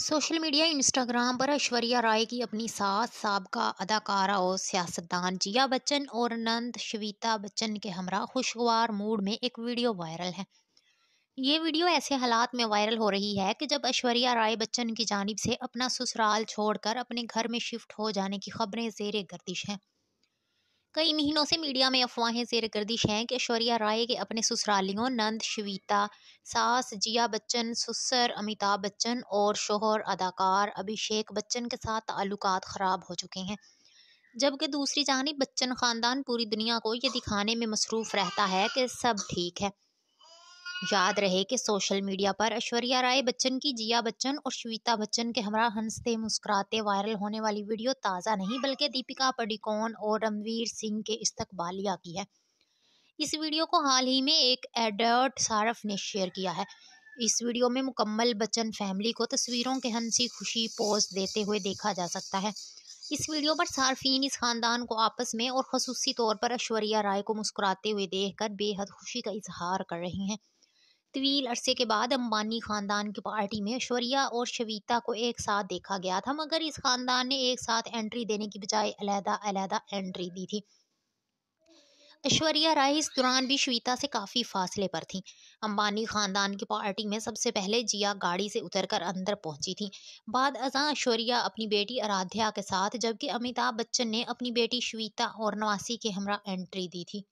social media Instagram पर ऐश्वर्या राय की अपनी सास सबका अदाकारा और सियासतदान जिया बच्चन और नंद शविता बच्चन के हमरा खुशगवार मूड में एक वीडियो वायरल है ये वीडियो ऐसे हालात में वायरल हो रही है कि जब ऐश्वर्या राय बच्चन की जानब से अपना ससुराल छोड़कर अपने घर में शिफ्ट हो जाने की खबरें जेर गर्दिश हैं कई महीनों से मीडिया में अफवाहें जेर गर्दिश हैं कि ऐश्वर्या राय के अपने ससुरालियों नंद शवीता सास जिया बच्चन सुसर अमिताभ बच्चन और शोहर अदाकार अभिषेक बच्चन के साथ ताल्लुक ख़राब हो चुके हैं जबकि दूसरी जानब बच्चन ख़ानदान पूरी दुनिया को ये दिखाने में मसरूफ़ रहता है कि सब ठीक है याद रहे कि सोशल मीडिया पर ऐश्वर्या राय बच्चन की जिया बच्चन और श्वेता बच्चन के हमरा हंसते मुस्कुराते वायरल होने वाली वीडियो ताज़ा नहीं बल्कि दीपिका पडिकोन और रणवीर सिंह के इस्तकबालिया की है इस वीडियो को हाल ही में एक एडर्ट सारफ ने शेयर किया है इस वीडियो में मुकम्मल बच्चन फैमिली को तस्वीरों के हंसी खुशी पोज देते हुए देखा जा सकता है इस वीडियो पर सार्फिन इस खानदान को आपस में और खसूसी तौर पर ऐश्वर्या राय को मुस्कुराते हुए देखकर बेहद खुशी का इजहार कर रहे हैं तवील अरसे के बाद अंबानी ख़ानदान की पार्टी में ऐश्वर्या और शविता को एक साथ देखा गया था मगर इस ख़ानदान ने एक साथ एंट्री देने की बजाय अलहदा अलहदा एंट्री दी थी ऐश्वर्या राय इस दौरान भी श्विता से काफ़ी फासले पर थी अंबानी ख़ानदान की पार्टी में सबसे पहले जिया गाड़ी से उतरकर अंदर पहुंची थी बाद अजा ऐश्वर्या अपनी बेटी आराध्या के साथ जबकि अमिताभ बच्चन ने अपनी बेटी श्विता और नवासी के हमरा एंट्री दी थी